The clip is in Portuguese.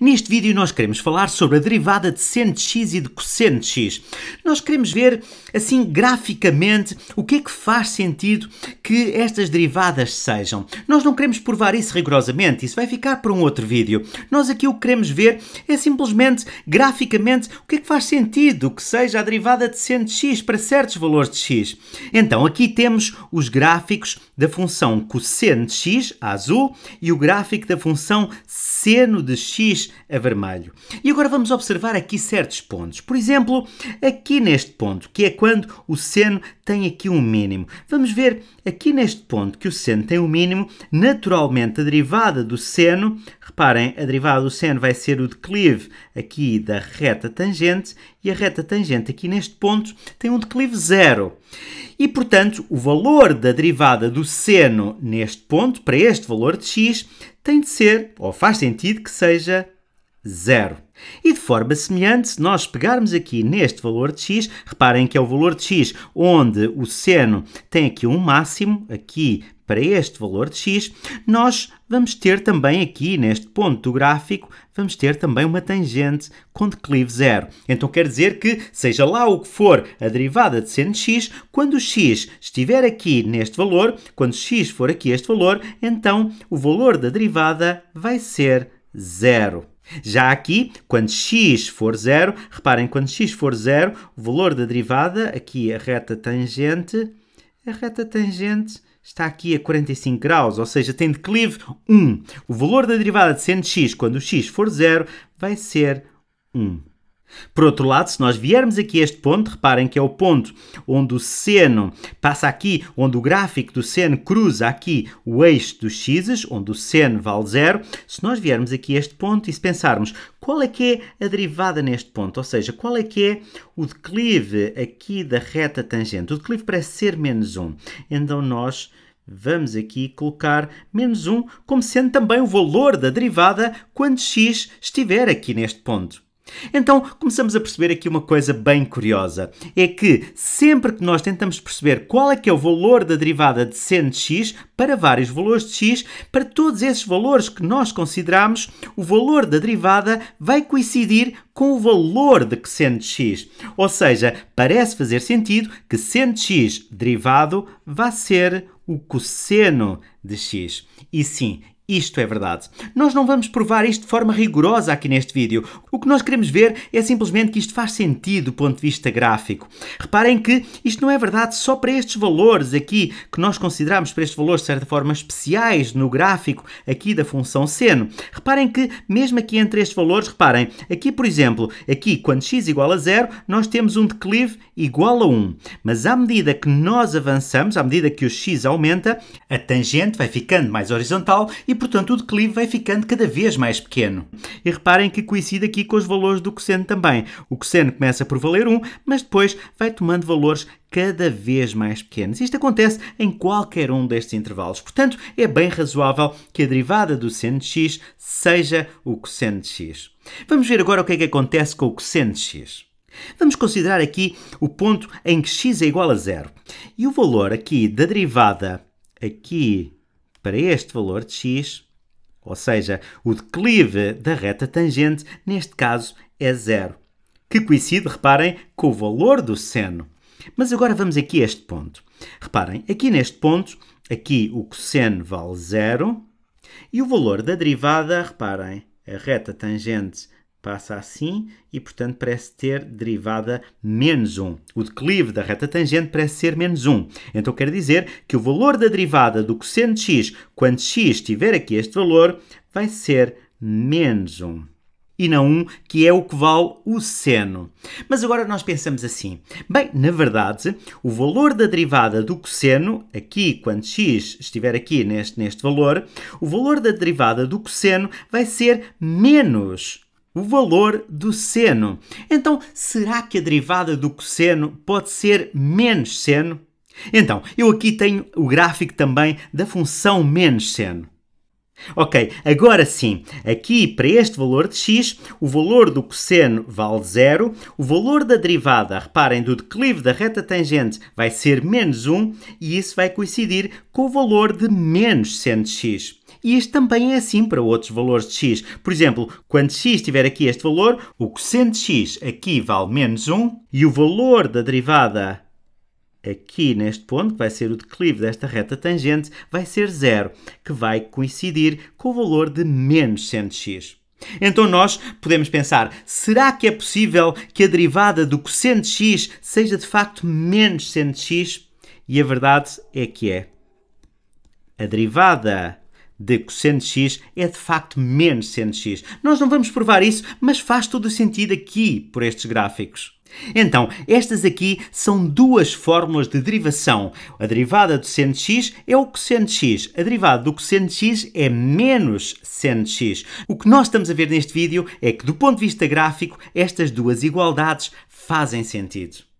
Neste vídeo nós queremos falar sobre a derivada de seno de x e de cosseno de x. Nós queremos ver, assim, graficamente, o que é que faz sentido que estas derivadas sejam. Nós não queremos provar isso rigorosamente, isso vai ficar para um outro vídeo. Nós aqui o que queremos ver é simplesmente, graficamente, o que é que faz sentido que seja a derivada de seno de x para certos valores de x. Então, aqui temos os gráficos da função cosseno de x, azul, e o gráfico da função seno de x, a vermelho. E agora vamos observar aqui certos pontos. Por exemplo, aqui neste ponto, que é quando o seno tem aqui um mínimo. Vamos ver aqui neste ponto que o seno tem um mínimo, naturalmente a derivada do seno, reparem, a derivada do seno vai ser o declive aqui da reta tangente e a reta tangente aqui neste ponto tem um declive zero. E, portanto, o valor da derivada do seno neste ponto, para este valor de x, tem de ser, ou faz sentido que seja zero. E de forma semelhante, se nós pegarmos aqui neste valor de x, reparem que é o valor de x onde o seno tem aqui um máximo, aqui para este valor de x, nós vamos ter também aqui, neste ponto do gráfico, vamos ter também uma tangente com declive zero. Então quer dizer que, seja lá o que for a derivada de seno de x, quando x estiver aqui neste valor, quando x for aqui este valor, então o valor da derivada vai ser zero. Já aqui, quando x for zero, reparem, quando x for zero, o valor da derivada, aqui a reta tangente, a reta tangente está aqui a 45 graus, ou seja, tem declive 1. O valor da derivada de seno x, quando o x for zero, vai ser 1. Por outro lado, se nós viermos aqui a este ponto, reparem que é o ponto onde o seno passa aqui, onde o gráfico do seno cruza aqui o eixo dos x, onde o seno vale zero. Se nós viermos aqui a este ponto e se pensarmos qual é que é a derivada neste ponto, ou seja, qual é que é o declive aqui da reta tangente, o declive parece ser menos 1. Então nós vamos aqui colocar menos 1 como sendo também o valor da derivada quando x estiver aqui neste ponto. Então começamos a perceber aqui uma coisa bem curiosa: é que sempre que nós tentamos perceber qual é que é o valor da derivada de seno de x para vários valores de x, para todos esses valores que nós consideramos, o valor da derivada vai coincidir com o valor de seno de x. Ou seja, parece fazer sentido que seno de x derivado vá ser o cosseno de x. E sim, isto é verdade. Nós não vamos provar isto de forma rigorosa aqui neste vídeo. O que nós queremos ver é simplesmente que isto faz sentido do ponto de vista gráfico. Reparem que isto não é verdade só para estes valores aqui, que nós consideramos para estes valores de certa forma especiais no gráfico aqui da função seno. Reparem que mesmo aqui entre estes valores, reparem, aqui por exemplo, aqui quando x igual a zero, nós temos um declive igual a 1. Mas à medida que nós avançamos, à medida que o x aumenta, a tangente vai ficando mais horizontal e e, portanto, o declive vai ficando cada vez mais pequeno. E reparem que coincide aqui com os valores do cosseno também. O cosseno começa por valer 1, mas depois vai tomando valores cada vez mais pequenos. Isto acontece em qualquer um destes intervalos. Portanto, é bem razoável que a derivada do seno de x seja o cosseno de x. Vamos ver agora o que é que acontece com o cosseno de x. Vamos considerar aqui o ponto em que x é igual a zero. E o valor aqui da derivada aqui para este valor de x, ou seja, o declive da reta tangente, neste caso, é zero, que coincide, reparem, com o valor do seno. Mas agora vamos aqui a este ponto. Reparem, aqui neste ponto, aqui o cosseno vale zero e o valor da derivada, reparem, a reta tangente passa assim e, portanto, parece ter derivada menos 1. O declive da reta tangente parece ser menos 1. Então quer dizer que o valor da derivada do cosseno de x, quando x tiver aqui este valor, vai ser menos 1 e não 1, que é o que vale o seno. Mas agora nós pensamos assim. Bem, na verdade, o valor da derivada do cosseno, aqui quando x estiver aqui neste, neste valor, o valor da derivada do cosseno vai ser menos o valor do seno. Então, será que a derivada do cosseno pode ser menos seno? Então, eu aqui tenho o gráfico também da função menos seno. Ok, agora sim, aqui para este valor de x, o valor do cosseno vale zero, o valor da derivada, reparem, do declive da reta tangente vai ser menos 1 e isso vai coincidir com o valor de menos seno de x. E isto também é assim para outros valores de x. Por exemplo, quando x tiver aqui este valor, o cosseno de x aqui vale menos 1 e o valor da derivada aqui neste ponto, que vai ser o declive desta reta tangente, vai ser zero, que vai coincidir com o valor de menos seno de x. Então nós podemos pensar, será que é possível que a derivada do cosseno de x seja de facto menos seno de x? E a verdade é que é. A derivada de cosseno de x é de facto menos seno de x. Nós não vamos provar isso, mas faz todo o sentido aqui por estes gráficos. Então, estas aqui são duas fórmulas de derivação. A derivada do seno de x é o cosseno de x. A derivada do cosseno de x é menos seno de x. O que nós estamos a ver neste vídeo é que, do ponto de vista gráfico, estas duas igualdades fazem sentido.